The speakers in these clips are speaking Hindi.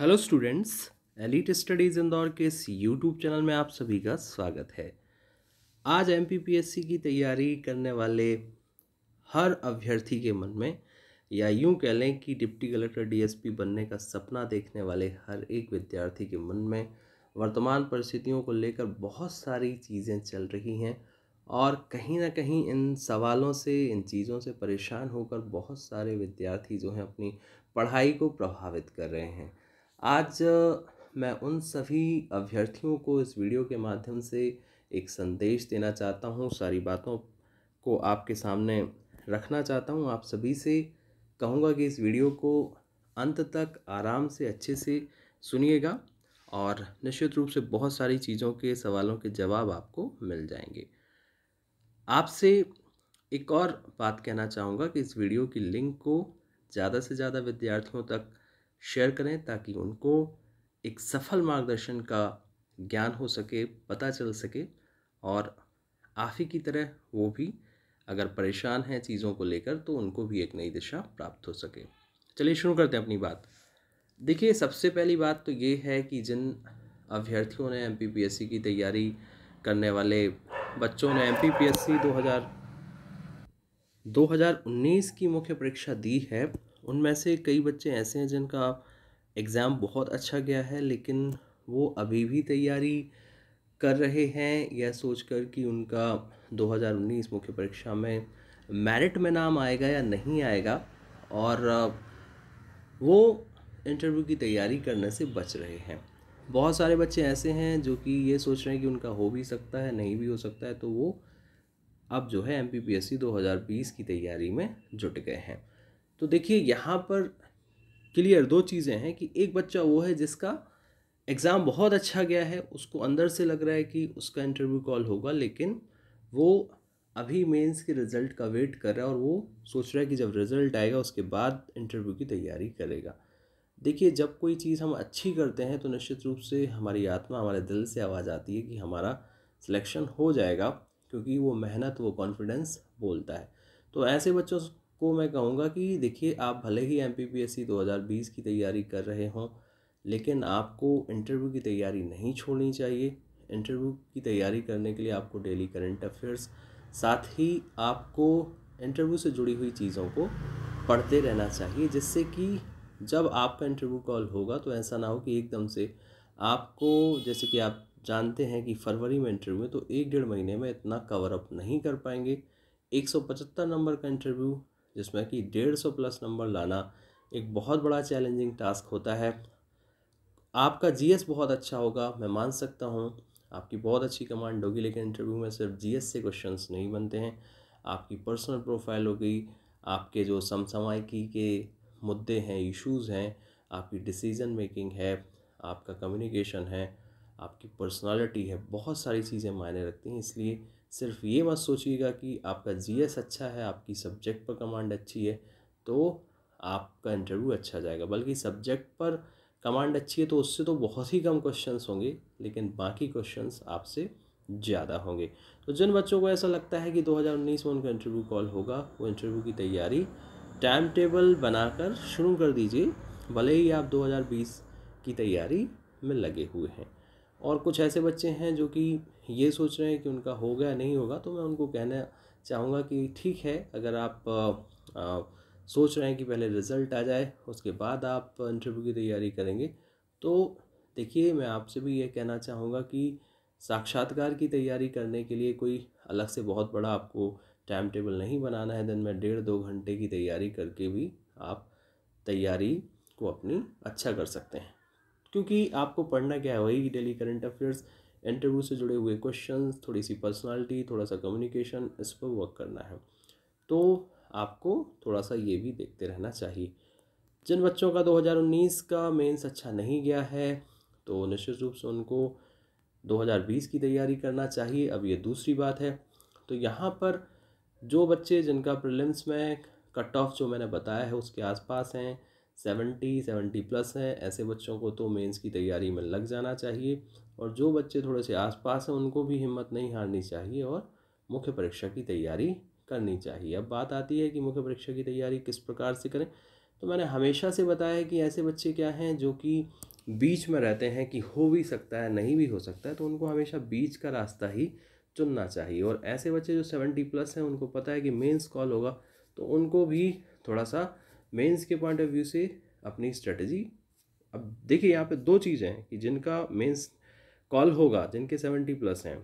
hello students Elite Studies Indore के इस यूट्यूब चैनल में आप सभी का स्वागत है आज एम की तैयारी करने वाले हर अभ्यर्थी के मन में या यूं कह लें कि डिप्टी कलेक्टर डीएसपी बनने का सपना देखने वाले हर एक विद्यार्थी के मन में वर्तमान परिस्थितियों को लेकर बहुत सारी चीज़ें चल रही हैं और कहीं ना कहीं इन सवालों से इन चीज़ों से परेशान होकर बहुत सारे विद्यार्थी जो हैं अपनी पढ़ाई को प्रभावित कर रहे हैं आज मैं उन सभी अभ्यर्थियों को इस वीडियो के माध्यम से एक संदेश देना चाहता हूँ सारी बातों को आपके सामने रखना चाहता हूँ आप सभी से कहूँगा कि इस वीडियो को अंत तक आराम से अच्छे से सुनिएगा और निश्चित रूप से बहुत सारी चीज़ों के सवालों के जवाब आपको मिल जाएंगे आपसे एक और बात कहना चाहूँगा कि इस वीडियो की लिंक को ज़्यादा से ज़्यादा विद्यार्थियों तक शेयर करें ताकि उनको एक सफल मार्गदर्शन का ज्ञान हो सके पता चल सके और आफी की तरह वो भी अगर परेशान हैं चीज़ों को लेकर तो उनको भी एक नई दिशा प्राप्त हो सके चलिए शुरू करते हैं अपनी बात देखिए सबसे पहली बात तो ये है कि जिन अभ्यर्थियों ने एम की तैयारी करने वाले बच्चों ने एम पी पी 2019 की मुख्य परीक्षा दी है उनमें से कई बच्चे ऐसे हैं जिनका एग्ज़ाम बहुत अच्छा गया है लेकिन वो अभी भी तैयारी कर रहे हैं यह सोचकर कि उनका 2019 मुख्य परीक्षा में मेरिट में नाम आएगा या नहीं आएगा और वो इंटरव्यू की तैयारी करने से बच रहे हैं बहुत सारे बच्चे ऐसे हैं जो कि ये सोच रहे हैं कि उनका हो भी सकता है नहीं भी हो सकता है तो वो अब जो है M P P S C दो हज़ार बीस की तैयारी में जुट गए हैं तो देखिए यहाँ पर क्लियर दो चीज़ें हैं कि एक बच्चा वो है जिसका एग्ज़ाम बहुत अच्छा गया है उसको अंदर से लग रहा है कि उसका इंटरव्यू कॉल होगा लेकिन वो अभी मेंस के रिज़ल्ट का वेट कर रहा है और वो सोच रहा है कि जब रिज़ल्ट आएगा उसके बाद इंटरव्यू की तैयारी करेगा देखिए जब कोई चीज़ हम अच्छी करते हैं तो निश्चित रूप से हमारी आत्मा हमारे दिल से आवाज़ आती है कि हमारा सिलेक्शन हो जाएगा क्योंकि वो मेहनत वो कॉन्फिडेंस बोलता है तो ऐसे बच्चों को मैं कहूँगा कि देखिए आप भले ही M P P S C दो हज़ार बीस की तैयारी कर रहे हों लेकिन आपको इंटरव्यू की तैयारी नहीं छोड़नी चाहिए इंटरव्यू की तैयारी करने के लिए आपको डेली करंट अफेयर्स साथ ही आपको इंटरव्यू से जुड़ी हुई चीज़ों को पढ़ते रहना चाहिए जिससे कि जब आपका इंटरव्यू कॉल होगा तो ऐसा ना हो कि एकदम से आपको जैसे कि आप जानते हैं कि फरवरी में इंटरव्यू है तो एक डेढ़ महीने में इतना कवर अप नहीं कर पाएंगे एक सौ पचहत्तर नंबर का इंटरव्यू जिसमें कि डेढ़ सौ प्लस नंबर लाना एक बहुत बड़ा चैलेंजिंग टास्क होता है आपका जी बहुत अच्छा होगा मैं मान सकता हूँ आपकी बहुत अच्छी कमांड होगी लेकिन इंटरव्यू में सिर्फ जी से क्वेश्चन नहीं बनते हैं आपकी पर्सनल प्रोफाइल होगी आपके जो समसामयिकी के मुद्दे हैं इश्यूज़ हैं आपकी डिसीज़न मेकिंग है आपका कम्युनिकेशन है आपकी पर्सनालिटी है बहुत सारी चीज़ें मायने रखती हैं इसलिए सिर्फ ये मत सोचिएगा कि आपका जी अच्छा है आपकी सब्जेक्ट पर कमांड अच्छी है तो आपका इंटरव्यू अच्छा जाएगा बल्कि सब्जेक्ट पर कमांड अच्छी है तो उससे तो बहुत ही कम क्वेश्चंस होंगे लेकिन बाकी क्वेश्चंस आपसे ज़्यादा होंगे तो जिन बच्चों को ऐसा लगता है कि 2019 में उनका इंटरव्यू कॉल होगा वो इंटरव्यू की तैयारी टाइम टेबल बनाकर शुरू कर दीजिए भले ही आप 2020 की तैयारी में लगे हुए हैं और कुछ ऐसे बच्चे हैं जो कि ये सोच रहे हैं कि उनका होगा या नहीं होगा तो मैं उनको कहना चाहूँगा कि ठीक है अगर आप आ, आ, सोच रहे हैं कि पहले रिज़ल्ट आ जाए उसके बाद आप इंटरव्यू की तैयारी करेंगे तो देखिए मैं आपसे भी ये कहना चाहूँगा कि साक्षात्कार की तैयारी करने के लिए कोई अलग से बहुत बड़ा आपको टाइम टेबल नहीं बनाना है दिन में डेढ़ दो घंटे की तैयारी करके भी आप तैयारी को अपनी अच्छा कर सकते हैं क्योंकि आपको पढ़ना क्या है वही डेली करंट अफेयर्स इंटरव्यू से जुड़े हुए क्वेश्चन थोड़ी सी पर्सनैलिटी थोड़ा सा कम्युनिकेशन इस पर वर्क करना है तो आपको थोड़ा सा ये भी देखते रहना चाहिए जिन बच्चों का 2019 का मेंस अच्छा नहीं गया है तो निश्चित रूप से उनको 2020 की तैयारी करना चाहिए अब ये दूसरी बात है तो यहाँ पर जो बच्चे जिनका प्रिलिम्स में कट ऑफ जो मैंने बताया है उसके आसपास हैं सेवेंटी सेवेंटी प्लस हैं ऐसे बच्चों को तो मेंस की तैयारी में लग जाना चाहिए और जो बच्चे थोड़े से आसपास हैं उनको भी हिम्मत नहीं हारनी चाहिए और मुख्य परीक्षा की तैयारी करनी चाहिए अब बात आती है कि मुख्य परीक्षा की तैयारी किस प्रकार से करें तो मैंने हमेशा से बताया कि ऐसे बच्चे क्या हैं जो कि बीच में रहते हैं कि हो भी सकता है नहीं भी हो सकता है तो उनको हमेशा बीच का रास्ता ही चुनना चाहिए और ऐसे बच्चे जो सेवेंटी प्लस हैं उनको पता है कि मेंस कॉल होगा तो उनको भी थोड़ा सा मेंस के पॉइंट ऑफ व्यू से अपनी स्ट्रेटजी अब देखिए यहाँ पे दो चीज़ें हैं कि जिनका मेंस कॉल होगा जिनके सेवेंटी प्लस हैं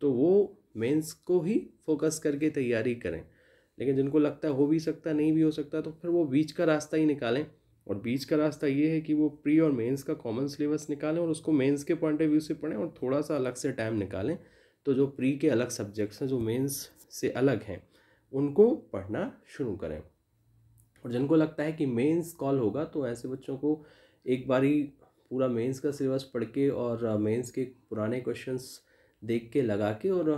तो वो मेंस को ही फोकस करके तैयारी करें लेकिन जिनको लगता है हो भी सकता नहीं भी हो सकता तो फिर वो बीच का रास्ता ही निकालें और बीच का रास्ता ये है कि वो प्री और मेंस का कॉमन सिलेबस निकालें और उसको मेंस के पॉइंट ऑफ व्यू से पढ़ें और थोड़ा सा अलग से टाइम निकालें तो जो प्री के अलग सब्जेक्ट्स हैं जो मेंस से अलग हैं उनको पढ़ना शुरू करें और जिनको लगता है कि मेंस कॉल होगा तो ऐसे बच्चों को एक बारी पूरा मेंस का सिलेबस पढ़ के और मेंस के पुराने क्वेश्चंस देख के लगा के और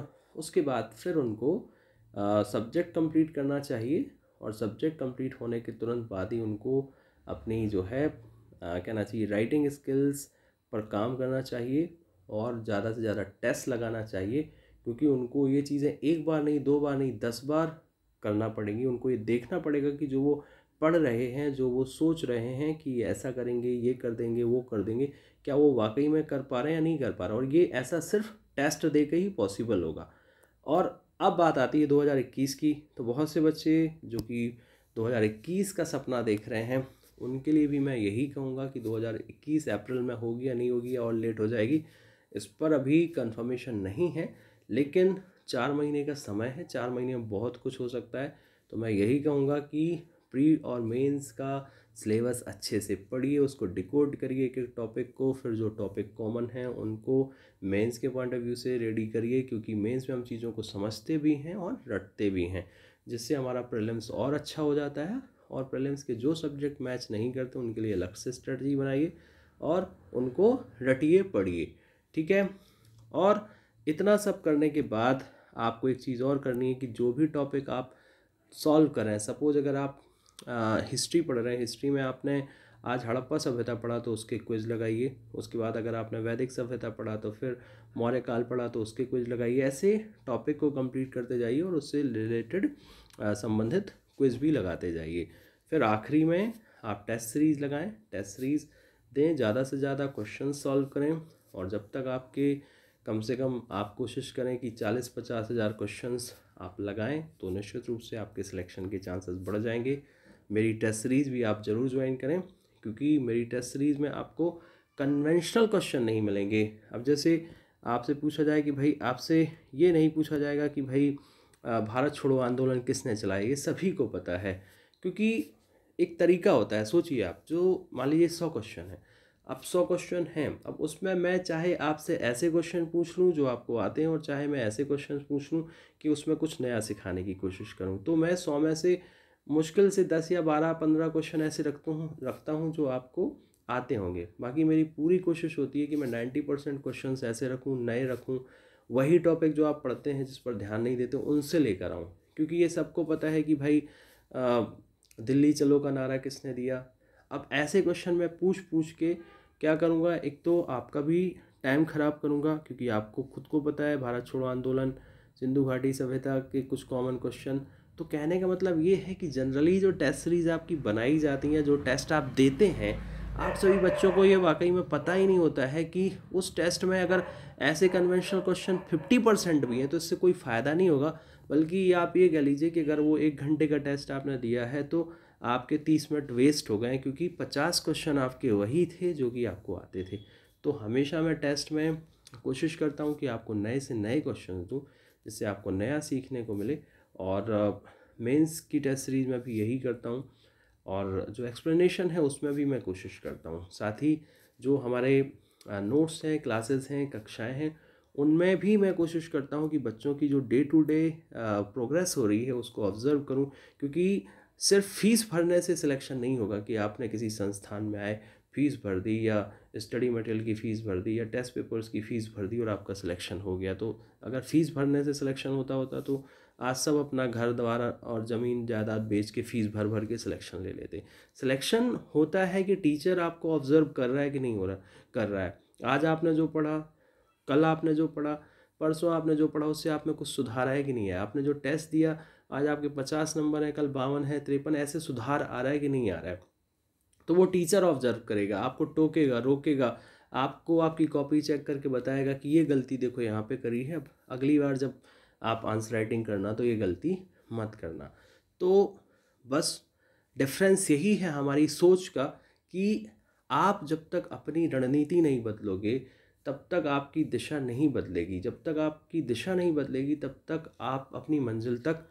उसके बाद फिर उनको सब्जेक्ट कंप्लीट करना चाहिए और सब्जेक्ट कंप्लीट होने के तुरंत बाद ही उनको अपनी जो है कहना चाहिए राइटिंग स्किल्स पर काम करना चाहिए और ज़्यादा से ज़्यादा टेस्ट लगाना चाहिए क्योंकि उनको ये चीज़ें एक बार नहीं दो बार नहीं दस बार करना पड़ेगी उनको ये देखना पड़ेगा कि जो वो पढ़ रहे हैं जो वो सोच रहे हैं कि ऐसा करेंगे ये कर देंगे वो कर देंगे क्या वो वाकई में कर पा रहे हैं या नहीं कर पा रहे और ये ऐसा सिर्फ टेस्ट दे के ही पॉसिबल होगा और अब बात आती है 2021 की तो बहुत से बच्चे जो कि 2021 का सपना देख रहे हैं उनके लिए भी मैं यही कहूँगा कि 2021 अप्रैल में होगी या नहीं होगी और लेट हो जाएगी इस पर अभी कंफर्मेशन नहीं है लेकिन चार महीने का समय है चार महीने में बहुत कुछ हो सकता है तो मैं यही कहूँगा कि प्री और मेंस का सिलेबस अच्छे से पढ़िए उसको डिकोड करिए कि टॉपिक को फिर जो टॉपिक कॉमन है उनको मेंस के पॉइंट ऑफ व्यू से रेडी करिए क्योंकि मेंस में हम चीज़ों को समझते भी हैं और रटते भी हैं जिससे हमारा प्रिलिम्स और अच्छा हो जाता है और प्रिलिम्स के जो सब्जेक्ट मैच नहीं करते उनके लिए अलग से स्ट्रेटजी बनाइए और उनको रटिए पढ़िए ठीक है और इतना सब करने के बाद आपको एक चीज़ और करनी है कि जो भी टॉपिक आप सॉल्व कर रहे हैं सपोज़ अगर आप आ, हिस्ट्री पढ़ रहे हैं हिस्ट्री में आपने आज हड़प्पा सभ्यता पढ़ा तो उसके क्विज लगाइए उसके बाद अगर आपने वैदिक सभ्यता पढ़ा तो फिर मौर्य काल पढ़ा तो उसके क्विज लगाइए ऐसे टॉपिक को कंप्लीट करते जाइए और उससे रिलेटेड संबंधित क्विज भी लगाते जाइए फिर आखिरी में आप टेस्ट सीरीज़ लगाएं टेस्ट सीरीज़ दें ज़्यादा से ज़्यादा क्वेश्चन सॉल्व करें और जब तक आपके कम से कम आप कोशिश करें कि चालीस पचास हज़ार क्वेश्चन आप लगाएं तो निश्चित रूप से आपके सिलेक्शन के चांसेस बढ़ जाएंगे मेरी टेस्ट सीरीज़ भी आप ज़रूर ज्वाइन करें क्योंकि मेरी टेस्ट सीरीज़ में आपको कन्वेंशनल क्वेश्चन नहीं मिलेंगे अब जैसे आपसे पूछा जाए कि भाई आपसे ये नहीं पूछा जाएगा कि भाई भारत छोड़ो आंदोलन किसने चलाया ये सभी को पता है क्योंकि एक तरीका होता है सोचिए आप जो मान लीजिए सौ क्वेश्चन है अब सौ क्वेश्चन हैं अब उसमें मैं चाहे आपसे ऐसे क्वेश्चन पूछ लूँ जो आपको आते हैं और चाहे मैं ऐसे क्वेश्चन पूछ लूँ कि उसमें कुछ नया सिखाने की कोशिश करूँ तो मैं सौ में से मुश्किल से दस या बारह पंद्रह क्वेश्चन ऐसे रखता हूँ रखता हूँ जो आपको आते होंगे बाकी मेरी पूरी कोशिश होती है कि मैं नाइन्टी परसेंट क्वेश्चन ऐसे रखूँ नए रखूँ वही टॉपिक जो आप पढ़ते हैं जिस पर ध्यान नहीं देते उनसे लेकर आऊँ क्योंकि ये सबको पता है कि भाई आ, दिल्ली चलो का नारा किसने दिया अब ऐसे क्वेश्चन मैं पूछ पूछ के क्या करूँगा एक तो आपका भी टाइम ख़राब करूँगा क्योंकि आपको खुद को पता है भारत छोड़ो आंदोलन सिंधु घाटी सभ्यता के कुछ कॉमन क्वेश्चन तो कहने का मतलब ये है कि जनरली जो टेस्ट सीरीज़ आपकी बनाई जाती हैं जो टेस्ट आप देते हैं आप सभी बच्चों को ये वाकई में पता ही नहीं होता है कि उस टेस्ट में अगर ऐसे कन्वेंशनल क्वेश्चन फिफ्टी परसेंट भी हैं तो इससे कोई फ़ायदा नहीं होगा बल्कि आप ये कह लीजिए कि अगर वो एक घंटे का टेस्ट आपने दिया है तो आपके तीस मिनट वेस्ट हो गए क्योंकि पचास क्वेश्चन आपके वही थे जो कि आपको आते थे तो हमेशा मैं टेस्ट में कोशिश करता हूँ कि आपको नए से नए क्वेश्चन दूँ जिससे आपको नया सीखने को मिले और मेंस की टेस्ट सीरीज में भी यही करता हूँ और जो एक्सप्लेनेशन है उसमें भी मैं कोशिश करता हूँ साथ ही जो हमारे नोट्स हैं क्लासेस हैं कक्षाएं हैं उनमें भी मैं कोशिश करता हूँ कि बच्चों की जो डे टू डे प्रोग्रेस हो रही है उसको ऑब्ज़र्व करूँ क्योंकि सिर्फ फीस भरने से सिलेक्शन नहीं होगा कि आपने किसी संस्थान में आए फीस भर दी या स्टडी मटेरियल की फ़ीस भर दी या टेस्ट पेपर्स की फ़ीस भर दी और आपका सिलेक्शन हो गया तो अगर फ़ीस भरने से सिलेक्शन होता होता तो आज सब अपना घर द्वारा और ज़मीन जायदाद बेच के फ़ीस भर भर के सिलेक्शन ले लेते सिलेक्शन होता है कि टीचर आपको ऑब्जर्व कर रहा है कि नहीं हो रहा कर रहा है आज आपने जो पढ़ा कल आपने जो पढ़ा परसों आपने जो पढ़ा उससे आप में कुछ सुधारा है कि नहीं है आपने जो टेस्ट दिया आज आपके पचास नंबर हैं कल बावन है तिरपन ऐसे सुधार आ रहा है कि नहीं आ रहा है तो वो टीचर ऑब्जर्व करेगा आपको टोकेगा रोकेगा आपको आपकी कॉपी चेक करके बताएगा कि ये गलती देखो यहाँ पे करी है अब अगली बार जब आप आंसर राइटिंग करना तो ये गलती मत करना तो बस डिफरेंस यही है हमारी सोच का कि आप जब तक अपनी रणनीति नहीं बदलोगे तब तक आपकी दिशा नहीं बदलेगी जब तक आपकी दिशा नहीं बदलेगी तब तक आप अपनी मंजिल तक